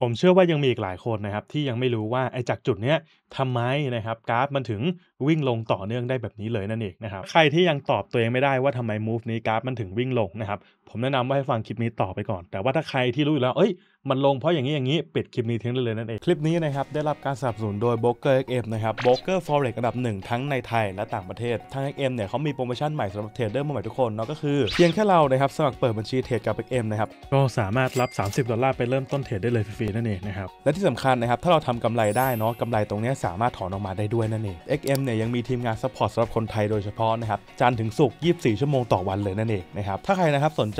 ผมเชื่อว่ายังมีอีกหลายคนนะครับ ที่ยังไม่รู้ว่าไอ้จากจุดเนี้ยทำไมนะครับ กราฟมันถึงวิ่งลงต่อเนื่องได้แบบนี้เลยนั่นเองนะครับใครที่ยังตอบตัวเองไม่ได้ว่าทำไม move นี้กราฟมันถึงวิ่งลงนะครับผมแนะนำว่าให้ฟังคลิปนี้ต่อไปก่อน แต่ว่าถ้าใครที่รู้อยู่แล้ว เอ้ย มันลงเพราะอย่างนี้ อย่างนี้ ปิดคลิปนี้ทิ้งเลยนั่นเอง คลิปนี้นะครับ ได้รับการสนับสนุนโดย b r o k e r XM นะครับ b r o k e r Forex อันดับหนึ่งทั้งในไทยและต่างประเทศ ทาง XM เนี่ยเขามีโปรโมชั่นใหม่สำหรับเทรดเดอร์ใหม่ทุกคนเนาะก็คือเพียงแค่เรานะครับสมัครเปิดบัญชีเทรดกับ XM นะครับก็สามารถรับ30ดอลลาร์ไปเริ่มต้นเทรดได้เลยฟรีๆ นั่นเองนะครับ และที่สำคัญนะครับถ้าเราทำกำไรได้เนาะกำไรตรงนี้สามารถถอนออกมาได้ด้วยนั่นเอง XM เนี่ยยังมีทีมงานซัพพอร์ตสำหรับคนไทยโดยเฉพาะนะครับจันถึงศุกร์24 ชั่วโมงต่อวันเลยนั่นเองนะครับถ้าใครนะครับสนใจ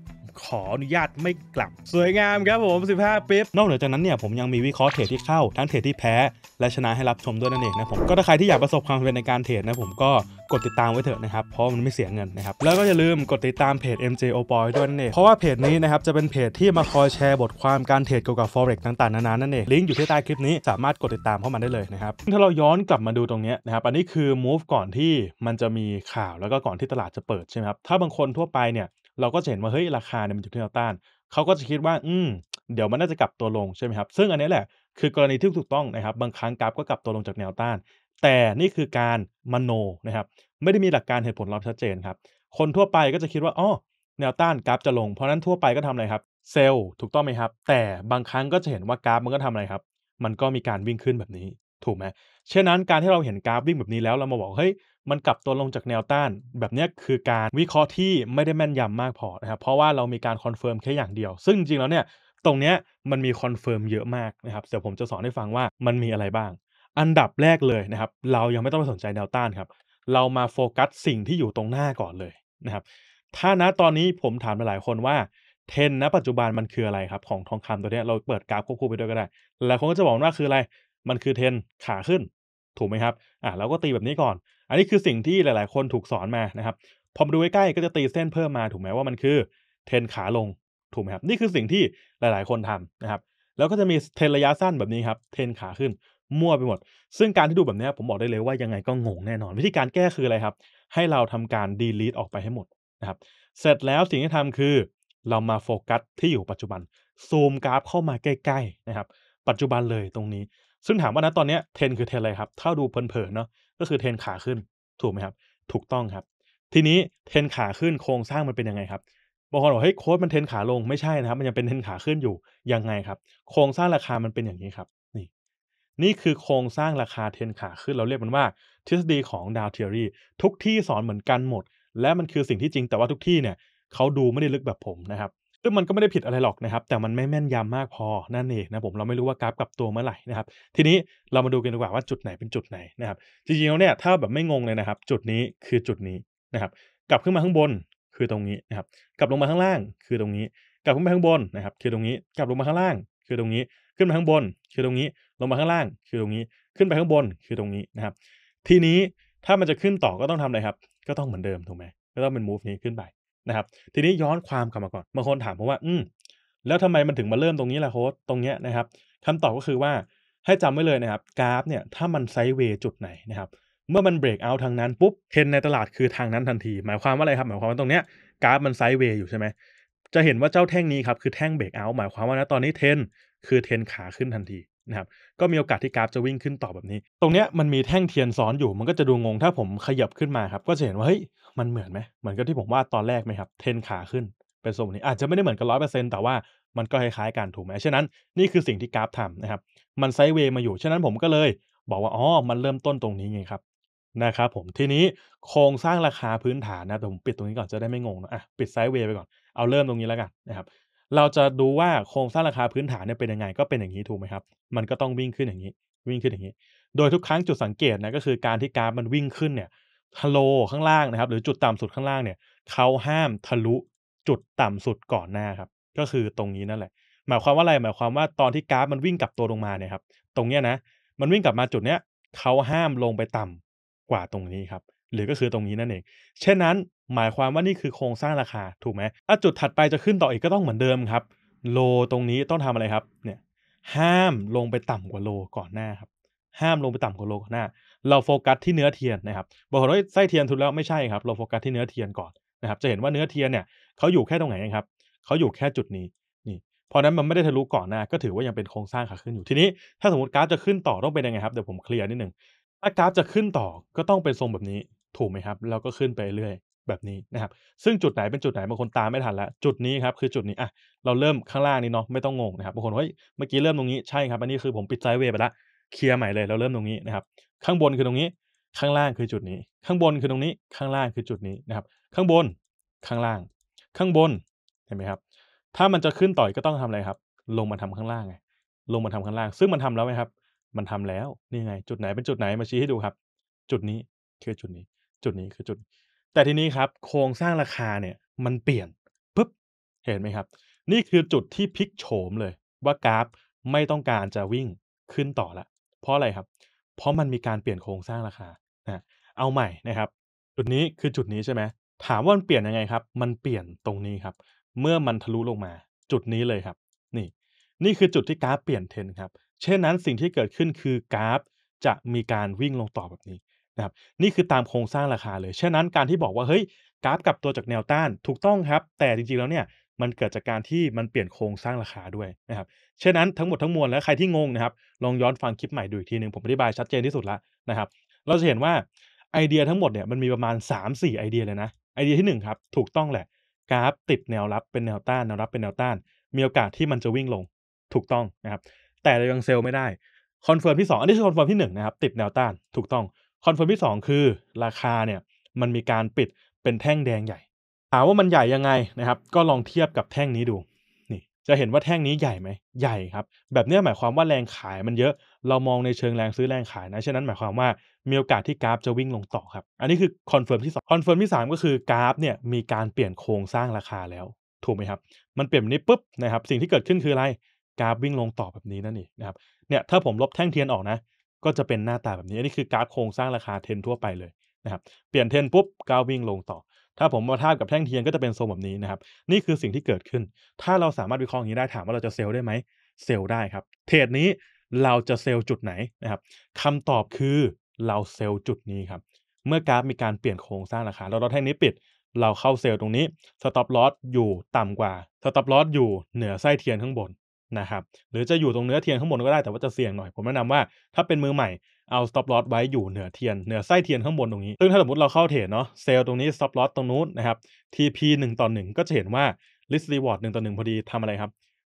ขออนุญาตไม่กลับสวยงามครับผม 15ปิ๊บนอกเหนือจากนั้นเนี่ย ผมยังมีวิเคราะห์เทรดที่เข้าทั้งเทรดที่แพ้ และชนะให้รับชมด้วยนั่นเองนะผม ก็ถ้าใครที่อยากประสบความสำเร็จในการเทรดนะผมก็กดติดตามไว้เถอะนะครับ เพราะมันไม่เสียเงินนะครับ แล้วก็อย่าลืมกดติดตามเพจ MJ o b o y ด้วยนั่นเองเพราะว่าเพจนี้นะครับจะเป็นเพจที่มาคอยแชร์บทความการเทรดเกี่ยวกับ forex ต่าง ๆ นานา นั่นเองลิงก์อยู่ที่ใต้คลิปนี้สามารถกดติดตามเข้ามาได้เลยนะครับถ้าเราย้อนกลับมาดูตรงนี้นะครับอันนี้คือ move ก่อนที่มันจะมีข่าวแล้วก็ก่อนที่ตลาดจะเปิดใช่ไหมครับถ้าบางคนทั่วไปเนี่ยเราก็จะเห็นว่า เฮ้ยราคาเนี่ยมันอยู่ที่แนวต้าน เขาก็จะคิดว่า อืม เดี๋ยวมันน่าจะกลับตัวลงใช่ไหมครับซึ่งอันนี้แหละคือ กรณีที่ถูกต้องนะครับ บางครั้งกราฟก็กลับตัวลงจากแนวต้าน แต่นี่คือการมโนนะครับ ไม่ได้มีหลักการเหตุผลรับชัดเจนครับคนทั่วไปก็จะคิดว่าอ๋อแนวต้านกราฟจะลงเพราะนั้นทั่วไปก็ทำอะไรครับ เซลล์ถูกต้องไหมครับ แต่บางครั้งก็จะเห็นว่ากราฟมันก็ทำอะไรครับ มันก็มีการวิ่งขึ้นแบบนี้ถูกไหมเช่นนั้นการที่เราเห็นกราฟวิ่งแบบนี้แล้วเรามาบอกเฮ้ยมันกลับตัวลงจากแนวต้าน แบบนี้คือการวิเคราะห์ที่ไม่ได้แม่นยำมากพอนะครับเพราะว่าเรามีการคอนเฟิร์มแค่อย่างเดียว ซึ่งจริงแล้วเนี่ยตรงเนี้ยมันมีคอนเฟิร์มเยอะมากนะครับเดี๋ยวผมจะสอนให้ฟังว่ามันมีอะไรบ้าง อันดับแรกเลยนะครับเรายังไม่ต้องไปสนใจแนวต้านครับ เรามาโฟกัสสิ่งที่อยู่ตรงหน้าก่อนเลยนะครับถ้านะตอนนี้ผมถามหลายคนว่า เทรนนะปัจจุบันมันคืออะไรครับ ของทองคำตัวนี้เราเปิดกราฟควบคู่ไปด้วยก็ได้หลายคนก็จะบอกว่าคืออะไรมันคือเทนขาขึ้น ถูกไหมครับ อ่ะเราก็ตีแบบนี้ก่อน อันนี้คือสิ่งที่หลายๆ คนถูกสอนมานะครับพอมาดูใกล้ก็จะตีเส้นเพิ่มมาถูกไหมว่ามันคือ เทนขาลงถูกไหมครับ นี่คือสิ่งที่หลายๆ คนทำนะครับ แล้วก็จะมีเทนระยะสั้นแบบนี้ครับ เทนขาขึ้นมั่วไปหมด ซึ่งการที่ดูแบบนี้ผมบอกได้เลยว่ายังไงก็งงแน่นอน วิธีการแก้คืออะไรครับ ให้เราทำการดีลีตออกไปให้หมดนะครับ เสร็จแล้วสิ่งที่ทำคือ เรามาโฟกัสที่อยู่ปัจจุบันซูมกราฟเข้ามาใกล้ๆนะครับ ปัจจุบันเลยตรงนี้ซึ่งถามว่านะตอนนี้เทรนคือเทรนอะไรครับถ้าดูเพลินๆเนาะก็คือเทรนขาขึ้นถูกไหมครับ ถูกต้องครับ ทีนี้เทรนขาขึ้นโครงสร้างมันเป็นยังไงครับบางคนบอกเฮ้ยโค้ดมันเทรนขาลงไม่ใช่นะครับ มันยังเป็นเทรนขาขึ้นอยู่ยังไงครับ โครงสร้างราคามันเป็นอย่างนี้ครับ นี่ นี่คือโครงสร้างราคาเทรนขาขึ้นเราเรียกมันว่า ทฤษฎีของดาวเทียรีทุกที่สอนเหมือนกันหมด และมันคือสิ่งที่จริง แต่ว่าทุกที่เนี่ยเขาดูไม่ได้ลึกแบบผมนะครับซึ่งมันก็ไม่ได้ผิดอะไรหรอกนะครับแต่มันไม่แม่นยำมากพอนั่นเองนะผมเราไม่รู้ว่ากราฟกลับตัวเมื่อไหร่นะครับ ทีนี้เรามาดูกันดีกว่าว่าจุดไหนเป็นจุดไหนนะครับจริงๆแล้วเนี่ยถ้าแบบไม่งงเลยนะครับจุดนี้คือจุดนี้นะครับ กลับขึ้นมาข้างบนคือตรงนี้นะครับกลับลงมาข้างล่าง คือตรงนี้ กลับขึ้นไปข้างบนนะครับ คือตรงนี้กลับลงมาข้างล่าง คือตรงนี้ขึ้นไปข้างบน คือตรงนี้ลงมาข้างล่าง คือตรงนี้ ขึ้นไปข้างบนคือตรงนี้นะครับทีนี้ถ้ามันจะขึ้นต่อก็ต้องทำอะไรครับ ก็ต้องเหมือนเดิมถูกไหมก็ต้องเป็น move นี้ขึ้นไปนะครับทีนี้ย้อนความกลับมาก่อนบางคนถามผมว่าอืมแล้วทำไมมันถึงมาเริ่มตรงนี้ล่ะโค้ดตรงเนี้ยนะครับคำตอบก็คือว่าให้จำไว้เลยนะครับกราฟเนี่ยถ้ามันไซด์เวย์จุดไหนนะครับเมื่อมันเบรกเอาทางนั้นปุ๊บเทรนในตลาดคือทางนั้นทันที หมายความว่าอะไรครับหมายความว่าตรงเนี้ยกราฟมันไซด์เวย์อยู่ใช่ไหมจะเห็นว่าเจ้าแท่งนี้ครับคือแท่งเบรกเอาหมายความว่านะตอนนี้เทรนคือเทรนขาขึ้นทันทีนะครับก็มีโอกาสที่กราฟจะวิ่งขึ้นต่อแบบนี้ ตรงเนี้ยมันมีแท่งเทียนซ้อนอยู่มันก็จะดูงงถ้าผมขยับขึ้นมาครับก็จะเห็นว่าเฮ้ยมันเหมือนไหมเหมือนกับที่ผมว่าตอนแรกไหมครับเทนขาขึ้นเป็นทรงนี้อาจจะไม่ได้เหมือนกันร้อยเปอร์เซ็นต์แต่ว่ามันก็คล้ายๆกันถูกไหมฉะนั้นนี่คือสิ่งที่กราฟทำนะครับมันไซด์เวย์มาอยู่ฉะนั้นผมก็เลยบอกว่าอ๋อมันเริ่มต้นตรงนี้ไงครับนะครับผมทีนี้โครงสร้างราคาพื้นฐานนะแต่ผมปิดตรงนี้ก่อนจะได้ไม่งงนะอ่ะปิดไซด์เวย์ไปก่อนเอาเริ่มตรงนี้แล้วกันนะครับเราจะดูว่าโครงสร้างราคาพื้นฐานเนี่ยเป็นยังไงก็เป็นอย่างนี้ถูกไหมครับมันก็ต้องวิ่งขึ้นอย่างนี้วิ่งขึ้นอย่างนี้ โดยทุกครั้งจุดสังเกตนะก็คือการที่กราฟมันวิ่งขึ้นเนี่ยทะโลข้างล่างนะครับ หรือจุดต่ำสุดข้างล่างเนี่ยเขาห้ามทะลุจุดต่ำสุดก่อนหน้าครับ ก็คือตรงนี้นั่นแหละ หมายความว่าอะไรหมายความว่าตอนที่กราฟมันวิ่งกลับตัวลงมาเนี่ยครับ ตรงเนี้ยนะ มันวิ่งกลับมาจุดเนี้ยเขาห้ามลงไปต่ำกว่าตรงนี้ครับ หรือก็คือตรงนี้นั่นเองเช่นนั้นหมายความว่านี่คือโครงสร้างราคา ถูกไหมถ้าจุดถัดไปจะขึ้นต่ออีกก็ต้องเหมือนเดิมครับ โลตรงนี้ต้องทำอะไรครับเนี่ยห้ามลงไปต่ำกว่าโลก่อนหน้าครับห้ามลงไปต่ำกว่าโลก่อนหน้าเราโฟกัสที่เนื้อเทียนนะครับบางคนว่าไส้เทียนทุกแล้วไม่ใช่ครับ เราโฟกัสที่เนื้อเทียนก่อนนะครับจะเห็นว่าเนื้อเทียนเนี่ยเขาอยู่แค่ตรงไหนครับเขาอยู่แค่จุดนี้นี่พราะนั้นมันไม่ได้ทะลุก่อนหน้า ก็ถือว่ายังเป็นโครงสร้างขาขึ้นอยู่ทีนี้ถ้าสมมติกราฟจะขึ้นต่อต้องเป็นยังไงครับเดี๋ยวผมเคลียร์นิดหนึ่งถ้ากราฟจะขึ้นต่อก็ต้องเป็นทรงแบบนี้ถูกไหมครับแล้วก็ขึ้นไปเรื่อยแบบนี้นะครับซึ่งจุดไหนเป็นจุดไหนบางคนตามไม่ทันแล้วจุดนี้ครับคือจุดนี้อ่ะเราเริ่มข้างล่างนี้เนาะไม่ต้องงงนะครับบางคนเฮ้ยเมื่อกี้เริ่มตรงนี้ใช่ครับอันนี้คือผมปิดไซด์เวย์ไปลวเคลียร์ใหม่เลยเราเริ่มตรงนี้นะครับ ข้างบนคือตรงนี้ ข้างล่างคือจุดนี้ ข้างบนคือตรงนี้ข้างล่างคือจุดนี้นะครับ ข้างบนข้างล่าง ข้างบนเห็นไหมครับ ถ้ามันจะขึ้นต่อยก็ต้องทำอะไรครับ ลงมาทำข้างล่างไงลงมาทำข้างล่างซึ่งมันทำแล้วไหมครับ มันทำแล้วนี่ไงจุดไหนเป็นจุดไหนมาชี้ให้ดูครับ จุดนี้คือจุดนี้ จุดนี้คือจุด แต่ทีนี้ครับ โครงสร้างราคาเนี่ยมันเปลี่ยนปุ๊บเห็นไหมครับ นี่คือจุดที่พลิกโฉมเลย ว่ากราฟไม่ต้องการจะวิ่งขึ้นต่อละเพราะอะไรครับ เพราะมันมีการเปลี่ยนโครงสร้างราคานะเอาใหม่นะครับ จุดนี้คือจุดนี้ใช่ไหม ถามว่ามันเปลี่ยนยังไงครับ มันเปลี่ยนตรงนี้ครับ เมื่อมันทะลุลงมาจุดนี้เลยครับ นี่ นี่คือจุดที่กราฟเปลี่ยนเทนครับ เช่นนั้นสิ่งที่เกิดขึ้นคือกราฟจะมีการวิ่งลงต่อแบบนี้นะครับ นี่คือตามโครงสร้างราคาเลย เช่นนั้นการที่บอกว่าเฮ้ยกราฟกลับตัวจากแนวต้านถูกต้องครับ แต่จริง ๆแล้วเนี่ยมันเกิดจากการที่มันเปลี่ยนโครงสร้างราคาด้วยนะครับเช่นนั้นทั้งหมดทั้งมวลแล้วใครที่งงนะครับลองย้อนฟังคลิปใหม่ดูอีกทีหนึ่งผมอธิบายชัดเจนที่สุดละนะครับเราจะเห็นว่าไอเดียทั้งหมดเนี่ยมันมีประมาณ 3-4ไอเดียเลยนะไอเดียที่1ครับถูกต้องแหละกราฟติดแนวรับเป็นแนวต้านแนวรับเป็นแนวต้าน มีโอกาสที่มันจะวิ่งลงถูกต้องนะครับแต่เยังเซลล์ไม่ได้คอนเฟิร์มที่2อันนี้คือคอนเฟิร์มที่1นะครับติดแนวต้านถูกต้องคอนเฟิร์มที่2 คือราคาเนี่ยมันมีการปิดเป็นแท่งแดงใหญ่ถามว่ามันใหญ่ยังไงนะครับก็ลองเทียบกับแท่งนี้ดูนี่จะเห็นว่าแท่งนี้ใหญ่ไหมใหญ่ครับแบบนี้หมายความว่าแรงขายมันเยอะเรามองในเชิงแรงซื้อแรงขายนะฉะนั้นหมายความว่ามีโอกาสที่กราฟจะวิ่งลงต่อครับอันนี้คือคอนเฟิร์มที่2คอนเฟิร์มที่3 ก็คือกราฟเนี่ยมีการเปลี่ยนโครงสร้างราคาแล้วถูกไหมครับมันเปลี่ยนนี้ปุ๊บนะครับสิ่งที่เกิดขึ้นคืออะไรกราฟวิ่งลงต่อแบบนี้นั่นเองนะครับเนี่ยถ้าผมลบแท่งเทียนออกนะก็จะเป็นหน้าตาแบบนี้อันนี้คือกราฟโครงสร้างราคาเทนทั่วไปเลยนะครับเปลี่ยนเทนปุ๊บกราฟวิ่งลงต่อถ้าผมมาทาบกับแท่งเทียนก็จะเป็นทรงแบบนี้นะครับนี่คือสิ่งที่เกิดขึ้น ถ้าเราสามารถวิเคราะห์อย่างนี้ได้ถามว่าเราจะเซลล์ได้ไหมเซลล์ได้ครับเทรดนี้เราจะเซลล์จุดไหนนะครับคำตอบคือเราเซลล์จุดนี้ครับเมื่อกราฟมีการเปลี่ยนโครงสร้างราคาเรารดแท่งนี้ปิดเราเข้าเซลล์ตรงนี้สต็อปลอสอยู่ต่ำกว่าสต็อปลอสอยู่เหนือไส้เทียนข้างบนนะครับ หรือจะอยู่ตรงเนื้อเทียนข้างบนก็ได้แต่ว่าจะเสี่ยงหน่อย ผมแนะนำว่าถ้าเป็นมือใหม่เอาสต็อปลอ s ไว้อยู่เหนือเทียนเหนือไส้เทียนข้างบนตรงนี้ ซึ่งถ้าสมมติเราเข้าเทรดเนาะเซลล์ตรงนี้สต็อปลอ s ตรงนู้นนะครับ TP 1ต่อ1ก็จะเห็นว่า r i s ร r e หนึ่งต่อ1พอดีทำอะไรครับ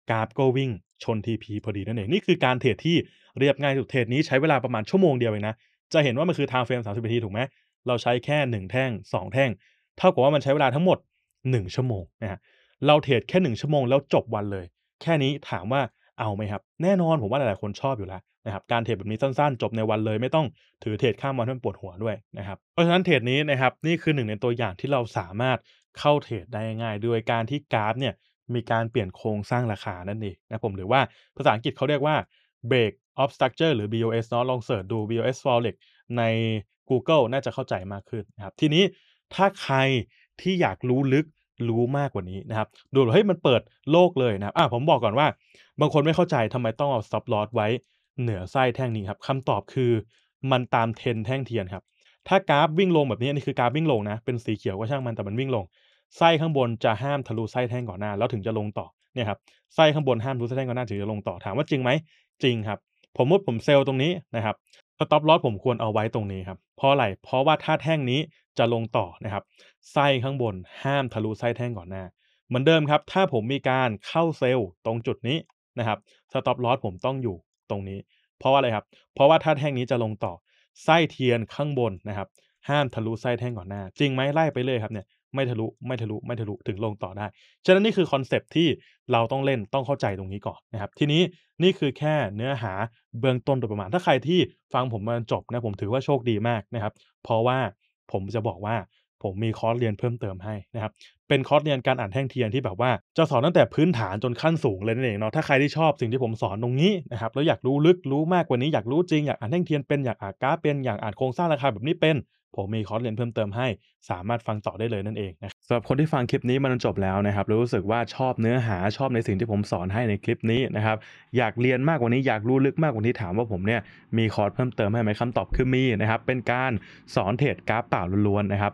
กราฟก็วิ่งชน TP พอดีนั่นเองนี่คือการเทรดที่เรียบง่ายสุด เทรดนี้ใช้เวลาประมาณชั่วโมงเดียวเองนะจะเห็นว่ามันคือ time frame 30นาที ถูกไหมเราใช้แค่ 1 แท่ง 2 แท่งเท่ากับว่ามันใช้เวลาทั้งหมด 1 ชั่วโมงนะฮะเราเทรดแค่ 1 ชั่วโมงแล้วจบวันเลย แค่นี้ถามว่าเอาไหมครับแน่นอนผมว่าหลายๆคนชอบอยู่แล้วนะครับการเทรดแบบนี้สั้นๆจบในวันเลยไม่ต้องถือเทรดข้ามวันให้มันปวดหัวด้วยนะครับ เพราะฉะนั้นเทรดนี้นะครับ นี่คือหนึ่งในตัวอย่างที่เราสามารถเข้าเทรดได้ง่ายด้วยการที่กราฟเนี่ยมีการเปลี่ยนโครงสร้างราคานั่นเองนะผมหรือว่าภาษาอังกฤษเขาเรียกว่า break of structure หรือ BOS เนาะลองเสิร์ชดู BOS forex ใน Google น่าจะเข้าใจมากขึ้นนะครับ ทีนี้ถ้าใครที่อยากรู้ลึกรู้มากกว่านี้นะครับดูเฮ้ยมันเปิดโลกเลยนะครับอ่ะผมบอกก่อนว่าบางคนไม่เข้าใจทำไมต้องเอา stop loss ไว้เหนือไส้แท่งนี้ครับคำตอบคือมันตามเทนแท่งเทียนครับ ถ้ากราฟวิ่งลงแบบนี้ นี่คือกราฟวิ่งลงนะเป็นสีเขียวก็ช่างมันแต่มันวิ่งลงไส้ข้างบนจะห้ามทะลุไส้แท่งก่อนหน้า แล้วถึงจะลงต่อเนี่ยครับไส้ข้างบนห้ามทะลุไส้แท่งก่อนหน้าถึงจะลงต่อถามว่าจริงไหม จริงครับผมมุดผมเซลล์ตรงนี้นะครับสต็อปลอสผมควรเอาไว้ตรงนี้ครับเพราะอะไรเพราะว่าถ้าแท่งนี้จะลงต่อนะครับไส้ข้างบนห้ามทะลุไส้แท่งก่อนหน้าเหมือนเดิมครับ ถ้าผมมีการเข้าเซลล์ตรงจุดนี้นะครับสต็อปลอสผมต้องอยู่ตรงนี้เพราะว่าอะไรครับ เพราะว่าถ้าแท่งนี้จะลงต่อไส้เทียนข้างบนนะครับห้ามทะลุไส้แท่งก่อนหน้าจริงไหมไล่ไปเลยครับเนี่ยไม่ทะลุไม่ทะลุไม่ทะลุถึงลงต่อได้ฉะนั้นนี่คือคอนเซปที่เราต้องเล่นต้องเข้าใจตรงนี้ก่อนนะครับทีนี้นี่คือแค่เนื้อหาเบื้องต้นโดยประมาณ ถ้าใครที่ฟังผมมาจบนะผมถือว่าโชคดีมากนะครับเพราะว่าผมจะบอกว่าผมมีคอร์สเรียนเพิ่มเติมให้นะครับเป็นคอร์สเรียนการอ่านแท่งเทียนที่แบบว่าจะสอนตั้งแต่พื้นฐานจนขั้นสูงเลยนั่นเองเนาะถ้าใครที่ชอบสิ่งที่ผมสอนตรงนี้นะครับแล้วอยากรู้ลึกรู้มากกว่านี้อยากรู้จริงอยากอ่านแท่งเทียนเป็นอยากอ่านกราฟเป็นอยากอ่านโครงสร้างราคาแบบนี้เป็นผมมีคอร์สเรียนเพิ่มเติมให้สามารถฟังต่อได้เลยนั่นเองนะสำหรับคนที่ฟังคลิปนี้มันจบแล้วนะครับรู้สึกว่าชอบเนื้อหาชอบในสิ่งที่ผมสอนให้ในคลิปนี้นะครับ อยากเรียนมากกว่านี้อยากรู้ลึกมากกว่านี้ถามว่าผมเนี่ยมีคอร์สเพิ่มเติมให้ไหมคำตอบคือมีนะครับเป็นการสอนเทรดกราฟเปล่าล้วนๆนะครับ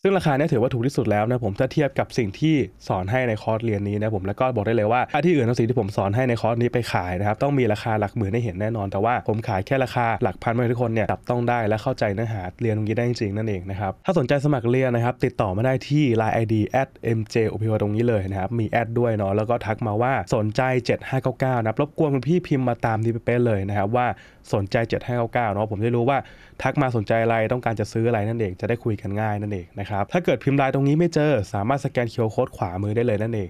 ซึ่งราคาเนี่ยถือว่าถูกที่สุดแล้วนะผมถ้าเทียบกับสิ่งที่สอนให้ในคอร์สเรียนนี้นะผมแล้วก็บอกได้เลยว่าถ้าที่อื่นั้งสิ่งที่ผมสอนให้ในคอร์สนี้ไปขายนะครับต้องมีราคาหลักหมื่นให้เห็นแน่นอน แต่ว่า ผมขายแค่ราคาหลักพันไม่ทุกคนเนี่ยจับต้องได้และเข้าใจเนื้อหาเรียนตรงนี้ได้จริงนั่นเองนะครับถ้าสนใจสมัครเรียนนะครับติดต่อมาได้ที่ Line ID at mj o p ตรงนี้เลยนะครับมีแอดด้วยเนาะแล้วก็ทักมาว่าสนใจ7599นะรบกวนคุณพี่พิมพ์มาตามที่เป๊ะเลยนะครับว่าสนใจ7599เนาะผมได้รู้ว่า ทักมาสนใจอะไรต้องการจะซื้ออะไรนั่นเอง จะได้คุยกันง่ายนั่นเองนะครับ ถ้าเกิดพิมพ์ลายตรงนี้ไม่เจอสามารถสแกนเคียวโค้ดขวามือได้เลยนั่นเอง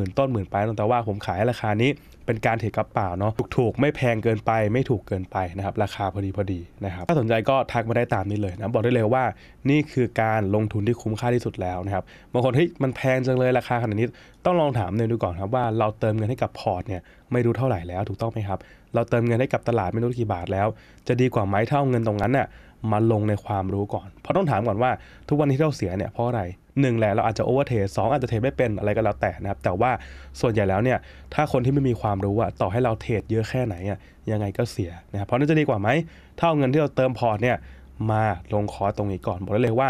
ื่นมื่นต้นหมื่นปลายแต่ว่าผมขายราคานี้เป็นการทรดกระเป๋าเนาะถูกๆ ไม่แพงเกินไปไม่ถูกเกินไปนะครับราคาพอดีพอดีนะครับ ถ้าสนใจก็ทักมาได้ตามนี้เลยนะบอกได้เลยว่านี่คือการลงทุนที่คุ้มค่าที่สุดแล้วนะครับบางคนเฮ้ยมันแพงจังเลย ราคาขนาดนี้ต้องลองถามเนยดูก่อนครับว่าเราเติมเงินให้กับพอร์ตเนี่ยไม่รู้เท่าไหร่แล้วถูกต้องไหมครับเราเติมเงินให้กับตลาดไม่รู้กี่บาทแล้ว จะดีกว่าไหมเท่าเงินตรงนั้นน่ะมาลงในความรู้ก่อน เพราะต้องถามก่อนว่า ทุกวันนี้ที่เราเสียเนี่ยเพราะอะไรหนึ่งแหละเราอาจจะโอเวอร์เทสองอาจจะเทไม่เป็นอะไรก็แล้วแต่นะครับแต่ว่าส่วนใหญ่แล้วเนี่ยถ้าคนที่ไม่มีความรู้อะต่อให้เราเทรดเยอะแค่ไหนอะยังไงก็เสียนะครับเพราะนั่นจะดีกว่าไหมถ้าเอาเงินที่เราเติมพอร์ตเนี่ยมาลงคอร์ตรงนี้ก่อนบอกได้เลยว่า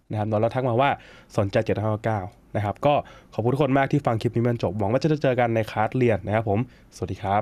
นะครับแล้วทักมาว่าสนใจ7 5 9นะครับ ก็ขอบคุณทุกคนมากที่ฟังคลิปนี้มันจบ หวังว่าจะเจอกันในคลาสเรียนนะครับผม สวัสดีครับ